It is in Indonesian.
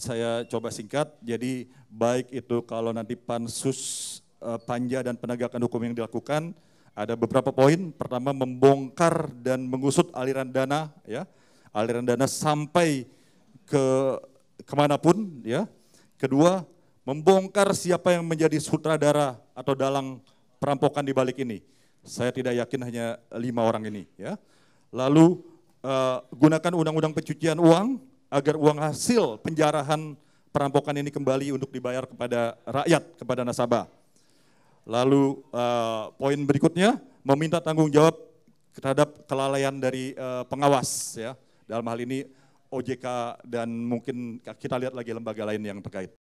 saya coba singkat. Jadi baik itu kalau nanti pansus eh, panja dan penegakan hukum yang dilakukan ada beberapa poin. Pertama membongkar dan mengusut aliran dana ya, aliran dana sampai ke kemanapun ya. Kedua membongkar siapa yang menjadi sutradara atau dalang perampokan di balik ini. Saya tidak yakin hanya lima orang ini ya. Lalu eh, gunakan undang-undang pencucian uang agar uang hasil penjarahan perampokan ini kembali untuk dibayar kepada rakyat, kepada nasabah. Lalu uh, poin berikutnya meminta tanggung jawab terhadap kelalaian dari uh, pengawas ya. Dalam hal ini OJK dan mungkin kita lihat lagi lembaga lain yang terkait.